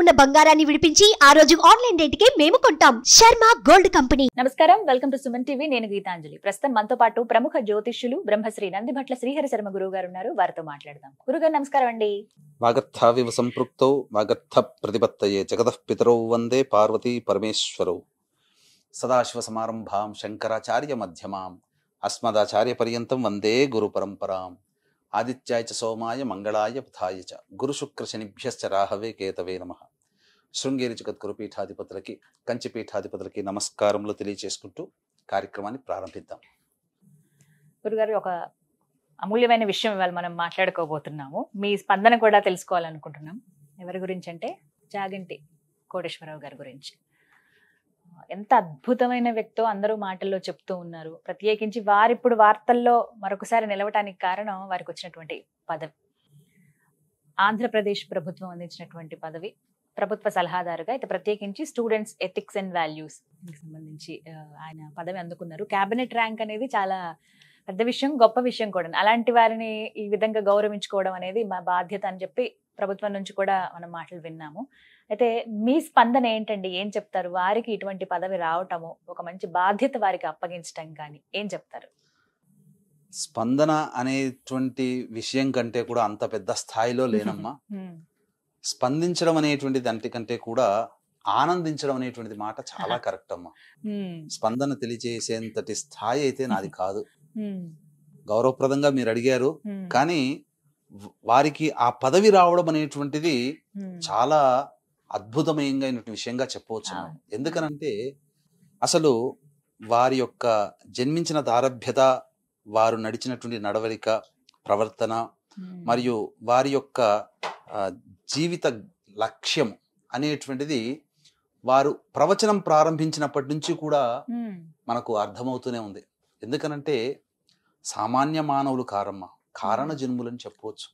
ఉన్న బంగారాన్ని విడిపించి ఆ రోజు ఆన్లైన్ రేటుకే మేము కొంటాం శర్మ గోల్డ్ కంపెనీ నమస్కారం వెల్కమ్ టు సుమన్ టీవీ నేను గీతాంజలి ప్రస్తుతం మనతో పాటు ప్రముఖ జ్యోతిష్యులు బ్రహ్మశ్రీ భట్ల శ్రీహరి శర్మ గురువు గారు ఉన్నారు వారితో మాట్లాడదాం గురుగారు నమస్కారం అండి వాగర్థావివ సంపృక్తౌ వాగర్థ ప్రతిపత్తయే జగత పితరౌ వందే పార్వతీ పరమేశ్వరౌ సదాశివ సమారంభాం శంకరాచార్య మధ్యమాం అస్మదాచార్య పర్యంతం వందే గురు పరంపరాం ఆదిత్యాయ చ సోమాయ మంగళాయ బుధాయ చ గురుశుక్ర శనిభ్యశ్చ రాహవే కేతవే నమ శృంగేరి గురు పీఠాధిపతులకి కంచి పీఠాధిపతులకి నమస్కారములు తెలియజేసుకుంటూ కార్యక్రమాన్ని ప్రారంభిద్దాం గురుగారు ఒక అమూల్యమైన విషయం ఇవాళ మనం మాట్లాడుకోబోతున్నాము మీ స్పందన కూడా తెలుసుకోవాలనుకుంటున్నాం ఎవరి గురించి అంటే జాగంటి కోటేశ్వరరావు గారి గురించి ఎంత అద్భుతమైన వ్యక్తో అందరూ మాటల్లో చెప్తూ ఉన్నారు ప్రత్యేకించి వారిప్పుడు వార్తల్లో మరొకసారి నిలవటానికి కారణం వారికి వచ్చినటువంటి పదవి ఆంధ్రప్రదేశ్ ప్రభుత్వం అందించినటువంటి పదవి ప్రభుత్వ సలహాదారుగా అయితే ప్రత్యేకించి స్టూడెంట్స్ ఎథిక్స్ అండ్ వాల్యూస్ సంబంధించి ఆయన పదవి అందుకున్నారు క్యాబినెట్ ర్యాంక్ అనేది చాలా పెద్ద విషయం గొప్ప విషయం కూడా అలాంటి వారిని ఈ విధంగా గౌరవించుకోవడం అనేది మా బాధ్యత అని చెప్పి ప్రభుత్వం నుంచి కూడా మనం మాటలు విన్నాము అయితే మీ స్పందన ఏంటండి ఏం చెప్తారు వారికి ఇటువంటి పదవి రావటము ఒక మంచి బాధ్యత వారికి అప్పగించటం కానీ ఏం చెప్తారు స్పందన అనేటువంటి విషయం కంటే కూడా అంత పెద్ద స్థాయిలో లేనమ్మా స్పందించడం అనేటువంటి దానికంటే కూడా ఆనందించడం అనేటువంటిది మాట చాలా కరెక్ట్ అమ్మా స్పందన తెలియజేసేంతటి స్థాయి అయితే నాది కాదు గౌరవప్రదంగా మీరు అడిగారు కానీ వారికి ఆ పదవి రావడం అనేటువంటిది చాలా అద్భుతమయంగా విషయంగా చెప్పవచ్చు ఎందుకనంటే అసలు వారి యొక్క జన్మించిన దారభ్యత వారు నడిచినటువంటి నడవడిక ప్రవర్తన మరియు వారి యొక్క జీవిత లక్ష్యం అనేటువంటిది వారు ప్రవచనం ప్రారంభించినప్పటి నుంచి కూడా మనకు అర్థమవుతూనే ఉంది ఎందుకనంటే సామాన్య మానవులు కారమ్మ కారణ జన్ములని చెప్పవచ్చు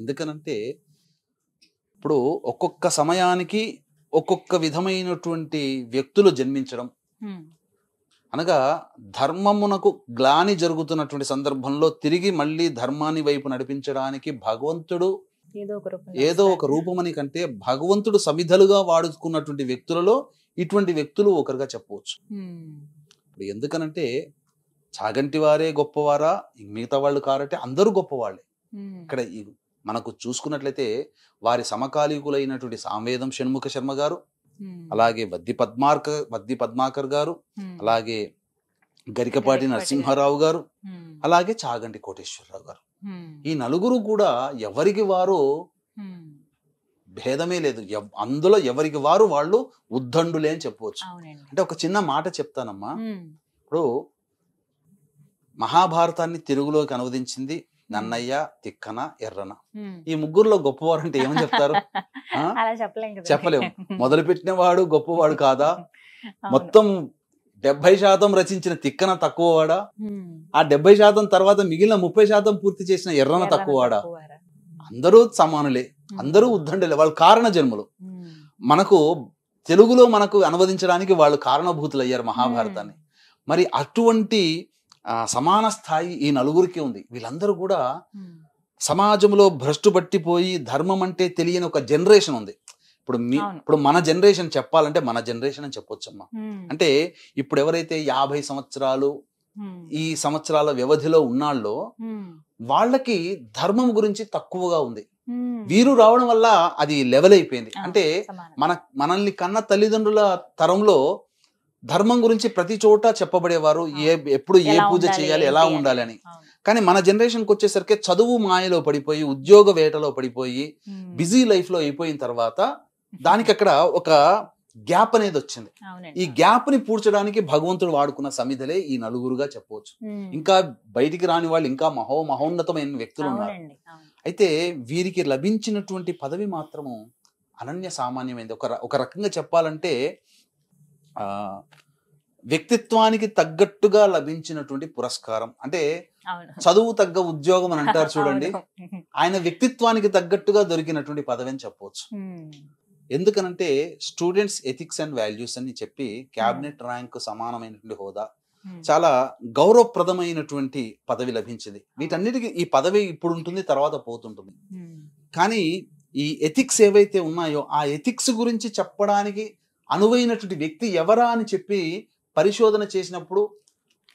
ఎందుకనంటే ఇప్పుడు ఒక్కొక్క సమయానికి ఒక్కొక్క విధమైనటువంటి వ్యక్తులు జన్మించడం అనగా ధర్మమునకు గ్లాని జరుగుతున్నటువంటి సందర్భంలో తిరిగి మళ్ళీ ధర్మాన్ని వైపు నడిపించడానికి భగవంతుడు ఏదో ఒక రూపమని కంటే భగవంతుడు సమిధలుగా వాడుకున్నటువంటి వ్యక్తులలో ఇటువంటి వ్యక్తులు ఒకరుగా చెప్పవచ్చు ఎందుకనంటే చాగంటి వారే గొప్పవారా మిగతా వాళ్ళు కారంటే అందరూ గొప్పవాళ్ళే ఇక్కడ మనకు చూసుకున్నట్లయితే వారి సమకాలీకులైనటువంటి సాంవేదం షణ్ముఖ శర్మ గారు అలాగే వద్ది పద్మార్క వద్ది పద్మాకర్ గారు అలాగే గరికపాటి నరసింహారావు గారు అలాగే చాగంటి కోటేశ్వరరావు గారు ఈ నలుగురు కూడా ఎవరికి వారు భేదమే లేదు అందులో ఎవరికి వారు వాళ్ళు ఉద్దండులే అని చెప్పవచ్చు అంటే ఒక చిన్న మాట చెప్తానమ్మా ఇప్పుడు మహాభారతాన్ని తెలుగులోకి అనువదించింది నన్నయ్య తిక్కన ఎర్రన ఈ ముగ్గురులో గొప్పవారు అంటే ఏమని చెప్తారు చెప్పలేము మొదలుపెట్టిన వాడు గొప్పవాడు కాదా మొత్తం డెబ్బై శాతం రచించిన తిక్కన తక్కువవాడా ఆ డెబ్బై శాతం తర్వాత మిగిలిన ముప్పై శాతం పూర్తి చేసిన ఎర్రన తక్కువవాడా అందరూ సమానులే అందరూ ఉద్దండలే వాళ్ళు కారణ జన్మలు మనకు తెలుగులో మనకు అనువదించడానికి వాళ్ళు కారణభూతులు అయ్యారు మహాభారతాన్ని మరి అటువంటి సమాన స్థాయి ఈ నలుగురికి ఉంది వీళ్ళందరూ కూడా సమాజంలో భ్రష్టు పట్టిపోయి ధర్మం అంటే తెలియని ఒక జనరేషన్ ఉంది ఇప్పుడు మీ ఇప్పుడు మన జనరేషన్ చెప్పాలంటే మన జనరేషన్ అని చెప్పొచ్చమ్మా అంటే ఇప్పుడు ఎవరైతే యాభై సంవత్సరాలు ఈ సంవత్సరాల వ్యవధిలో ఉన్నాళ్ళో వాళ్ళకి ధర్మం గురించి తక్కువగా ఉంది వీరు రావడం వల్ల అది లెవెల్ అయిపోయింది అంటే మన మనల్ని కన్న తల్లిదండ్రుల తరంలో ధర్మం గురించి ప్రతి చోట చెప్పబడేవారు ఏ ఎప్పుడు ఏ పూజ చేయాలి ఎలా ఉండాలి అని కానీ మన జనరేషన్కి వచ్చేసరికి చదువు మాయలో పడిపోయి ఉద్యోగ వేటలో పడిపోయి బిజీ లైఫ్ లో అయిపోయిన తర్వాత దానికి అక్కడ ఒక గ్యాప్ అనేది వచ్చింది ఈ గ్యాప్ ని పూడ్చడానికి భగవంతుడు వాడుకున్న సమిధలే ఈ నలుగురుగా చెప్పవచ్చు ఇంకా బయటికి రాని వాళ్ళు ఇంకా మహో మహోన్నతమైన వ్యక్తులు ఉన్నారు అయితే వీరికి లభించినటువంటి పదవి మాత్రము అనన్య సామాన్యమైంది ఒక ఒక రకంగా చెప్పాలంటే వ్యక్తిత్వానికి తగ్గట్టుగా లభించినటువంటి పురస్కారం అంటే చదువు తగ్గ ఉద్యోగం అని అంటారు చూడండి ఆయన వ్యక్తిత్వానికి తగ్గట్టుగా దొరికినటువంటి పదవి అని చెప్పవచ్చు ఎందుకనంటే స్టూడెంట్స్ ఎథిక్స్ అండ్ వాల్యూస్ అని చెప్పి క్యాబినెట్ ర్యాంక్ సమానమైనటువంటి హోదా చాలా గౌరవప్రదమైనటువంటి పదవి లభించింది వీటన్నిటికి ఈ పదవి ఇప్పుడు ఉంటుంది తర్వాత పోతుంటుంది కానీ ఈ ఎథిక్స్ ఏవైతే ఉన్నాయో ఆ ఎథిక్స్ గురించి చెప్పడానికి అనువైనటువంటి వ్యక్తి ఎవరా అని చెప్పి పరిశోధన చేసినప్పుడు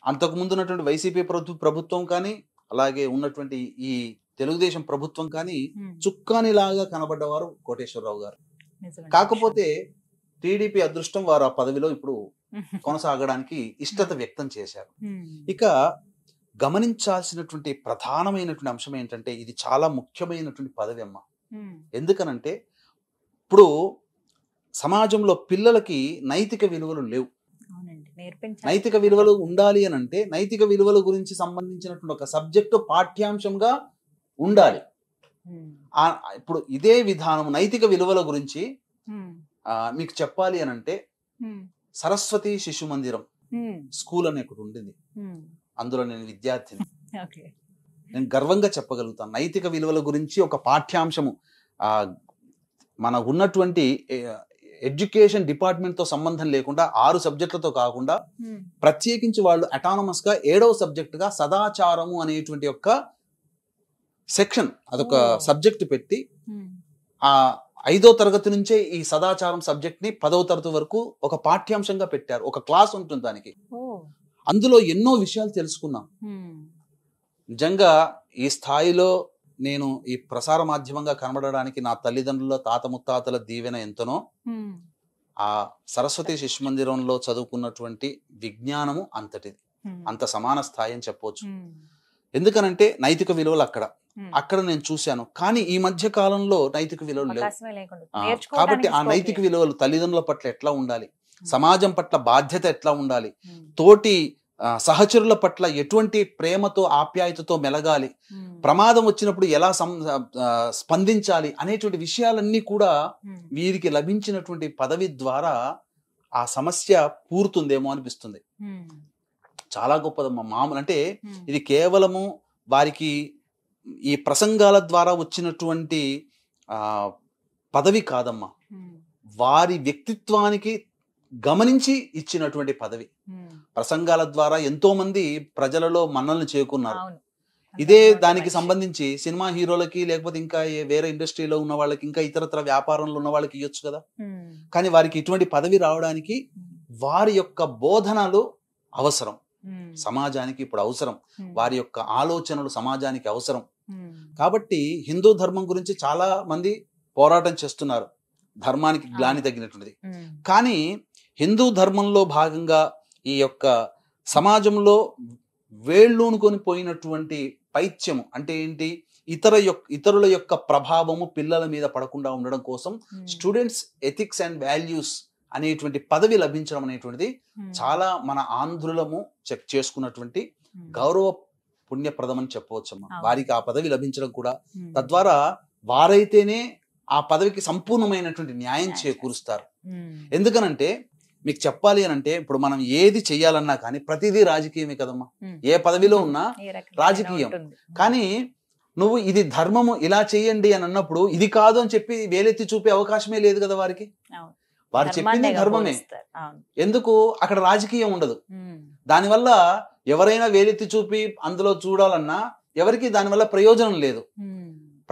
అంతకుముందు ఉన్నటువంటి వైసీపీ ప్రభు ప్రభుత్వం కానీ అలాగే ఉన్నటువంటి ఈ తెలుగుదేశం ప్రభుత్వం కానీ చుక్కానిలాగా కనబడ్డవారు కోటేశ్వరరావు గారు కాకపోతే టీడీపీ అదృష్టం వారు ఆ పదవిలో ఇప్పుడు కొనసాగడానికి ఇష్టత వ్యక్తం చేశారు ఇక గమనించాల్సినటువంటి ప్రధానమైనటువంటి అంశం ఏంటంటే ఇది చాలా ముఖ్యమైనటువంటి పదవి అమ్మ ఎందుకనంటే ఇప్పుడు సమాజంలో పిల్లలకి నైతిక విలువలు లేవు నైతిక విలువలు ఉండాలి అని అంటే నైతిక విలువల గురించి సంబంధించినటువంటి ఒక సబ్జెక్టు పాఠ్యాంశంగా ఉండాలి ఇప్పుడు ఇదే విధానం నైతిక విలువల గురించి మీకు చెప్పాలి అని అంటే సరస్వతి శిశు మందిరం స్కూల్ అని ఒకటి ఉండింది అందులో నేను విద్యార్థిని నేను గర్వంగా చెప్పగలుగుతాను నైతిక విలువల గురించి ఒక పాఠ్యాంశము మన ఉన్నటువంటి ఎడ్యుకేషన్ డిపార్ట్మెంట్ తో సంబంధం లేకుండా ఆరు సబ్జెక్టులతో కాకుండా ప్రత్యేకించి వాళ్ళు అటానమస్ గా ఏడవ సబ్జెక్ట్ గా సదాచారము అనేటువంటి యొక్క సెక్షన్ అదొక సబ్జెక్ట్ పెట్టి ఆ ఐదో తరగతి నుంచే ఈ సదాచారం సబ్జెక్ట్ ని పదవ తరగతి వరకు ఒక పాఠ్యాంశంగా పెట్టారు ఒక క్లాస్ ఉంటుంది దానికి అందులో ఎన్నో విషయాలు తెలుసుకున్నాం నిజంగా ఈ స్థాయిలో నేను ఈ ప్రసార మాధ్యమంగా కనబడడానికి నా తల్లిదండ్రుల తాత ముత్తాతల దీవెన ఎంతనో ఆ సరస్వతి శిశు మందిరంలో చదువుకున్నటువంటి విజ్ఞానము అంతటిది అంత సమాన స్థాయి అని చెప్పవచ్చు ఎందుకనంటే నైతిక విలువలు అక్కడ అక్కడ నేను చూశాను కానీ ఈ మధ్య కాలంలో నైతిక విలువలు లేవు కాబట్టి ఆ నైతిక విలువలు తల్లిదండ్రుల పట్ల ఎట్లా ఉండాలి సమాజం పట్ల బాధ్యత ఎట్లా ఉండాలి తోటి సహచరుల పట్ల ఎటువంటి ప్రేమతో ఆప్యాయతతో మెలగాలి ప్రమాదం వచ్చినప్పుడు ఎలా స్పందించాలి అనేటువంటి విషయాలన్నీ కూడా వీరికి లభించినటువంటి పదవి ద్వారా ఆ సమస్య పూరుతుందేమో అనిపిస్తుంది చాలా గొప్పదమ్మా మామూలు అంటే ఇది కేవలము వారికి ఈ ప్రసంగాల ద్వారా వచ్చినటువంటి ఆ పదవి కాదమ్మా వారి వ్యక్తిత్వానికి గమనించి ఇచ్చినటువంటి పదవి ప్రసంగాల ద్వారా ఎంతో మంది ప్రజలలో మన్నల్ని చేకున్నారు ఇదే దానికి సంబంధించి సినిమా హీరోలకి లేకపోతే ఇంకా వేరే ఇండస్ట్రీలో ఉన్న వాళ్ళకి ఇంకా ఇతరత్ర వ్యాపారంలో ఉన్న వాళ్ళకి ఇవ్వచ్చు కదా కానీ వారికి ఇటువంటి పదవి రావడానికి వారి యొక్క బోధనలు అవసరం సమాజానికి ఇప్పుడు అవసరం వారి యొక్క ఆలోచనలు సమాజానికి అవసరం కాబట్టి హిందూ ధర్మం గురించి చాలా మంది పోరాటం చేస్తున్నారు ధర్మానికి గ్లాని తగినటువంటిది కానీ హిందూ ధర్మంలో భాగంగా ఈ యొక్క సమాజంలో వేళ్ళూనుకొని పోయినటువంటి పైత్యము అంటే ఏంటి ఇతర యొక్క ఇతరుల యొక్క ప్రభావము పిల్లల మీద పడకుండా ఉండడం కోసం hmm. Students ethics and values అనేటువంటి పదవి లభించడం అనేటువంటిది hmm. చాలా మన ఆంధ్రులము చెక్ చేసుకున్నటువంటి hmm. గౌరవ పుణ్యప్రదం అని వారికి ఆ పదవి లభించడం కూడా తద్వారా వారైతేనే ఆ పదవికి సంపూర్ణమైనటువంటి న్యాయం చేకూరుస్తారు ఎందుకనంటే మీకు చెప్పాలి అని అంటే ఇప్పుడు మనం ఏది చేయాలన్నా కానీ ప్రతిదీ రాజకీయమే కదమ్మా ఏ పదవిలో ఉన్నా రాజకీయం కానీ నువ్వు ఇది ధర్మము ఇలా చేయండి అని అన్నప్పుడు ఇది కాదు అని చెప్పి వేలెత్తి చూపే అవకాశమే లేదు కదా వారికి వారు చెప్పింది ధర్మమే ఎందుకు అక్కడ రాజకీయం ఉండదు దానివల్ల ఎవరైనా వేలెత్తి చూపి అందులో చూడాలన్నా ఎవరికి దానివల్ల ప్రయోజనం లేదు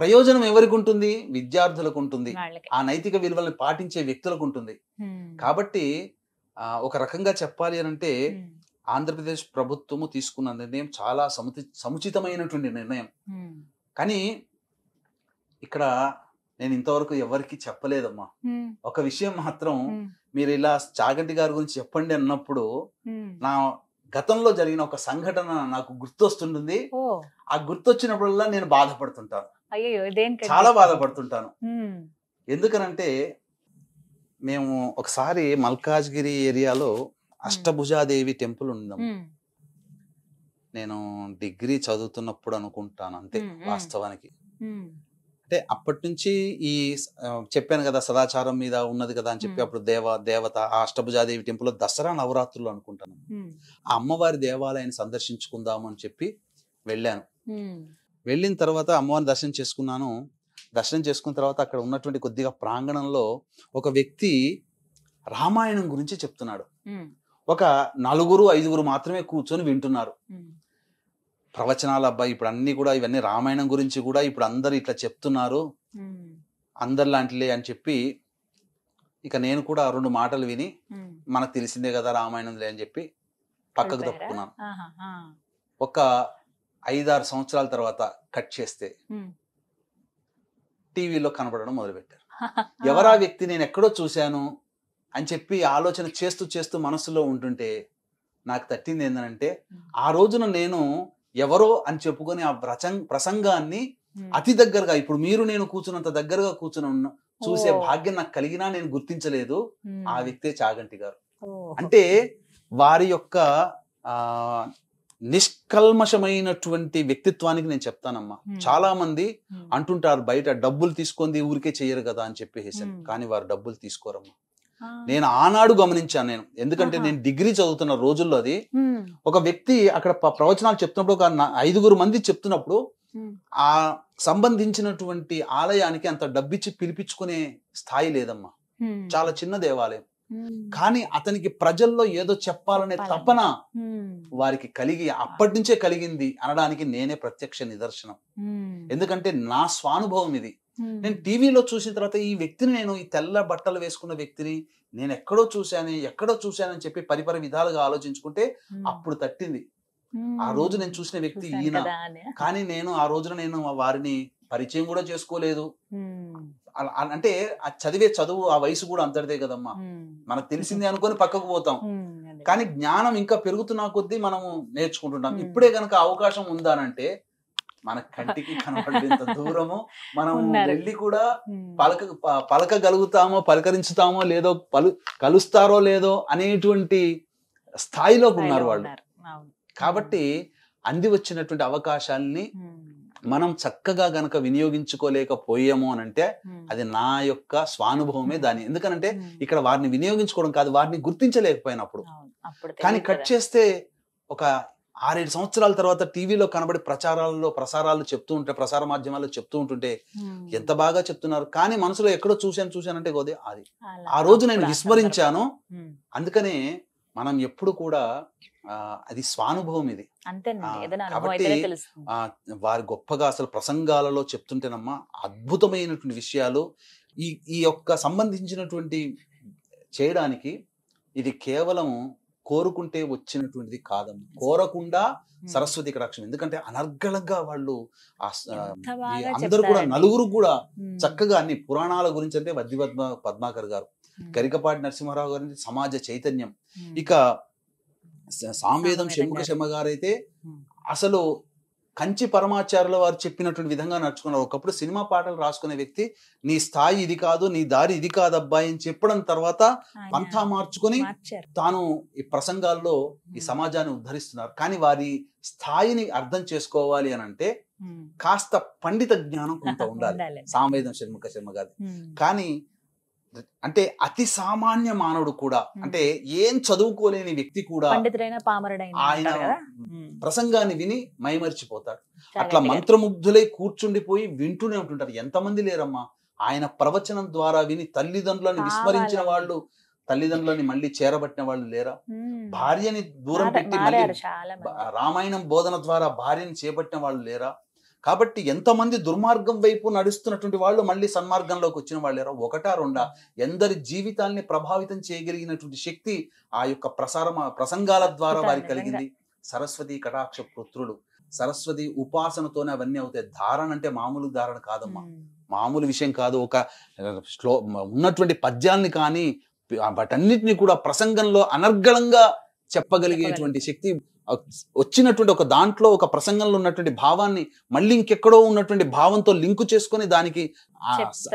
ప్రయోజనం ఎవరికి ఉంటుంది విద్యార్థులకు ఉంటుంది ఆ నైతిక విలువలను పాటించే వ్యక్తులకు ఉంటుంది కాబట్టి ఒక రకంగా చెప్పాలి అని అంటే ఆంధ్రప్రదేశ్ ప్రభుత్వము తీసుకున్న నిర్ణయం చాలా సముచి సముచితమైనటువంటి నిర్ణయం కానీ ఇక్కడ నేను ఇంతవరకు ఎవరికి చెప్పలేదమ్మా ఒక విషయం మాత్రం మీరు ఇలా చాగంటి గారి గురించి చెప్పండి అన్నప్పుడు నా గతంలో జరిగిన ఒక సంఘటన నాకు గుర్తొస్తుంటుంది ఆ గుర్తొచ్చినప్పుడల్లా నేను బాధపడుతుంటాను చాలా బాధపడుతుంటాను ఎందుకనంటే మేము ఒకసారి మల్కాజ్గిరి ఏరియాలో అష్టభుజాదేవి టెంపుల్ ఉందాం నేను డిగ్రీ చదువుతున్నప్పుడు అనుకుంటాను అంతే వాస్తవానికి అంటే అప్పటి నుంచి ఈ చెప్పాను కదా సదాచారం మీద ఉన్నది కదా అని చెప్పి అప్పుడు దేవ దేవత ఆ అష్టభుజాదేవి టెంపుల్ దసరా నవరాత్రులు అనుకుంటాను ఆ అమ్మవారి దేవాలయాన్ని సందర్శించుకుందాము అని చెప్పి వెళ్ళాను వెళ్ళిన తర్వాత అమ్మవారిని దర్శనం చేసుకున్నాను దర్శనం చేసుకున్న తర్వాత అక్కడ ఉన్నటువంటి కొద్దిగా ప్రాంగణంలో ఒక వ్యక్తి రామాయణం గురించి చెప్తున్నాడు ఒక నలుగురు ఐదుగురు మాత్రమే కూర్చొని వింటున్నారు ప్రవచనాలు అబ్బాయి ఇప్పుడు అన్ని కూడా ఇవన్నీ రామాయణం గురించి కూడా ఇప్పుడు అందరు ఇట్లా చెప్తున్నారు అందరు లాంటిలే అని చెప్పి ఇక నేను కూడా రెండు మాటలు విని మనకు తెలిసిందే కదా రామాయణంలే అని చెప్పి పక్కకు తప్పుకున్నాను ఒక ఐదారు సంవత్సరాల తర్వాత కట్ చేస్తే టీవీలో కనబడడం మొదలుపెట్టారు ఎవరా వ్యక్తి నేను ఎక్కడో చూశాను అని చెప్పి ఆలోచన చేస్తూ చేస్తూ మనసులో ఉంటుంటే నాకు తట్టింది ఏంటంటే ఆ రోజున నేను ఎవరో అని చెప్పుకొని ఆ ప్రసంగాన్ని అతి దగ్గరగా ఇప్పుడు మీరు నేను కూర్చున్నంత దగ్గరగా కూర్చుని ఉన్న చూసే భాగ్యం నాకు కలిగినా నేను గుర్తించలేదు ఆ వ్యక్తే చాగంటి గారు అంటే వారి యొక్క ఆ నిష్కల్మషమైనటువంటి వ్యక్తిత్వానికి నేను చెప్తానమ్మా చాలా మంది అంటుంటారు బయట డబ్బులు తీసుకుంది ఊరికే చేయరు కదా అని చెప్పేసి కానీ వారు డబ్బులు తీసుకోరమ్మా నేను ఆనాడు గమనించాను నేను ఎందుకంటే నేను డిగ్రీ చదువుతున్న రోజుల్లో అది ఒక వ్యక్తి అక్కడ ప్రవచనాలు చెప్తున్నప్పుడు ఒక ఐదుగురు మంది చెప్తున్నప్పుడు ఆ సంబంధించినటువంటి ఆలయానికి అంత డబ్బిచ్చి పిలిపించుకునే స్థాయి లేదమ్మా చాలా చిన్న దేవాలయం కానీ అతనికి ప్రజల్లో ఏదో చెప్పాలనే తపన వారికి కలిగి అప్పటి నుంచే కలిగింది అనడానికి నేనే ప్రత్యక్ష నిదర్శనం ఎందుకంటే నా స్వానుభవం ఇది నేను టీవీలో చూసిన తర్వాత ఈ వ్యక్తిని నేను ఈ తెల్ల బట్టలు వేసుకున్న వ్యక్తిని నేను ఎక్కడో చూశాను ఎక్కడో చూశానని చెప్పి పరిపర విధాలుగా ఆలోచించుకుంటే అప్పుడు తట్టింది ఆ రోజు నేను చూసిన వ్యక్తి ఈయన కానీ నేను ఆ రోజున నేను వారిని పరిచయం కూడా చేసుకోలేదు అంటే ఆ చదివే చదువు ఆ వయసు కూడా అంతటిదే కదమ్మా మనకు తెలిసిందే అనుకొని పక్కకు పోతాం కానీ జ్ఞానం ఇంకా పెరుగుతున్న కొద్దీ మనము నేర్చుకుంటున్నాం ఇప్పుడే గనక అవకాశం ఉందానంటే మన కంటికి కనపడేంత దూరము మనం వెళ్ళి కూడా పలక పలకగలుగుతామో పలకరించుతామో లేదో పలు కలుస్తారో లేదో అనేటువంటి స్థాయిలోకి ఉన్నారు వాళ్ళు కాబట్టి అంది వచ్చినటువంటి అవకాశాల్ని మనం చక్కగా గనక వినియోగించుకోలేకపోయాము అని అంటే అది నా యొక్క స్వానుభవమే దాని ఎందుకనంటే ఇక్కడ వారిని వినియోగించుకోవడం కాదు వారిని గుర్తించలేకపోయినప్పుడు కానీ కట్ చేస్తే ఒక ఆరేడు సంవత్సరాల తర్వాత టీవీలో కనబడి ప్రచారాల్లో ప్రసారాలు చెప్తూ ఉంటే ప్రసార మాధ్యమాల్లో చెప్తూ ఉంటుంటే ఎంత బాగా చెప్తున్నారు కానీ మనసులో ఎక్కడో చూశాను చూశానంటే గోదే అది ఆ రోజు నేను విస్మరించాను అందుకనే మనం ఎప్పుడు కూడా అది స్వానుభవం ఇది కాబట్టి వారి గొప్పగా అసలు ప్రసంగాలలో చెప్తుంటేనమ్మా అద్భుతమైనటువంటి విషయాలు ఈ ఈ యొక్క సంబంధించినటువంటి చేయడానికి ఇది కేవలం కోరుకుంటే వచ్చినటువంటిది కాదమ్మా కోరకుండా సరస్వతి రక్షణ ఎందుకంటే అనర్గళంగా వాళ్ళు అందరూ కూడా నలుగురు కూడా చక్కగా అన్ని పురాణాల గురించి అంటే వద్ది పద్మ పద్మాకర్ గారు గరికపాటి నరసింహారావు గారి సమాజ చైతన్యం ఇక సాంవేదం షణ్ముఖ శర్మ గారైతే అసలు కంచి పరమాచార్యుల వారు చెప్పినటువంటి విధంగా నడుచుకున్నారు ఒకప్పుడు సినిమా పాటలు రాసుకునే వ్యక్తి నీ స్థాయి ఇది కాదు నీ దారి ఇది కాదు అబ్బాయి అని చెప్పడం తర్వాత పంతా మార్చుకుని తాను ఈ ప్రసంగాల్లో ఈ సమాజాన్ని ఉద్ధరిస్తున్నారు కానీ వారి స్థాయిని అర్థం చేసుకోవాలి అని అంటే కాస్త పండిత జ్ఞానం కొంత ఉండాలి సాంవేదం శర్మక శర్మ గారి కానీ అంటే అతి సామాన్య మానవుడు కూడా అంటే ఏం చదువుకోలేని వ్యక్తి కూడా ఆయన ప్రసంగాన్ని విని మైమరిచిపోతాడు అట్లా మంత్రముగ్ధులై కూర్చుండిపోయి వింటూనే ఉంటుంటారు ఎంతమంది లేరమ్మా ఆయన ప్రవచనం ద్వారా విని తల్లిదండ్రులను విస్మరించిన వాళ్ళు తల్లిదండ్రులని మళ్ళీ చేరబట్టిన వాళ్ళు లేరా భార్యని దూరం పెట్టి మళ్ళీ రామాయణం బోధన ద్వారా భార్యని చేపట్టిన వాళ్ళు లేరా కాబట్టి ఎంతమంది దుర్మార్గం వైపు నడుస్తున్నటువంటి వాళ్ళు మళ్ళీ సన్మార్గంలోకి వచ్చిన వాళ్ళేరో ఒకటా రెండా ఎందరి జీవితాల్ని ప్రభావితం చేయగలిగినటువంటి శక్తి ఆ యొక్క ప్రసార ప్రసంగాల ద్వారా వారికి కలిగింది సరస్వతి కటాక్ష పుత్రులు సరస్వతి ఉపాసనతోనే అవన్నీ అవుతాయి ధారణ అంటే మామూలు ధారణ కాదమ్మా మామూలు విషయం కాదు ఒక శ్లో ఉన్నటువంటి పద్యాన్ని కానీ వాటన్నిటిని కూడా ప్రసంగంలో అనర్గళంగా చెప్పగలిగేటువంటి శక్తి వచ్చినటువంటి ఒక దాంట్లో ఒక ప్రసంగంలో ఉన్నటువంటి భావాన్ని మళ్ళీ ఇంకెక్కడో ఉన్నటువంటి భావంతో లింకు చేసుకొని దానికి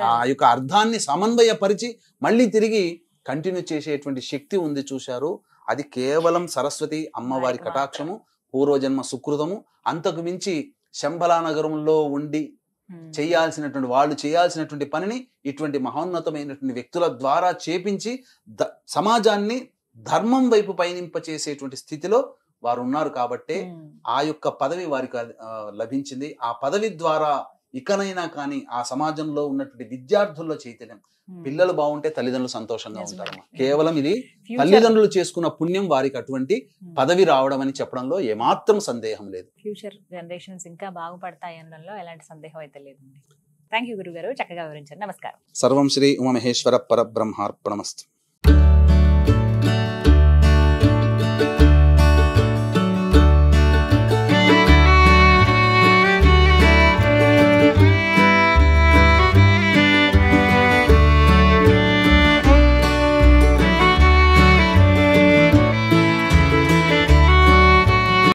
ఆ యొక్క అర్థాన్ని సమన్వయపరిచి మళ్ళీ తిరిగి కంటిన్యూ చేసేటువంటి శక్తి ఉంది చూశారు అది కేవలం సరస్వతి అమ్మవారి కటాక్షము పూర్వజన్మ సుకృతము అంతకు మించి శంబలా నగరంలో ఉండి చేయాల్సినటువంటి వాళ్ళు చేయాల్సినటువంటి పనిని ఇటువంటి మహోన్నతమైనటువంటి వ్యక్తుల ద్వారా చేపించి సమాజాన్ని ధర్మం వైపు పయనింప చేసేటువంటి స్థితిలో వారు ఉన్నారు కాబట్టి ఆ యొక్క పదవి వారికి లభించింది ఆ పదవి ద్వారా ఇకనైనా కానీ ఆ సమాజంలో ఉన్నటువంటి విద్యార్థుల్లో చైతన్యం పిల్లలు బాగుంటే తల్లిదండ్రులు సంతోషంగా ఉంటారు కేవలం ఇది తల్లిదండ్రులు చేసుకున్న పుణ్యం వారికి అటువంటి పదవి రావడం అని చెప్పడంలో ఏమాత్రం సందేహం లేదు ఫ్యూచర్ జనరేషన్స్ ఇంకా బాగుపడతాయి అనడంలో ఎలాంటి సందేహం అయితే లేదు థ్యాంక్ యూ గురుగారు చక్కగా వివరించారు నమస్కారం సర్వం శ్రీ ఉమమహేశ్వర పరబ్రహ్మార్పణమస్తు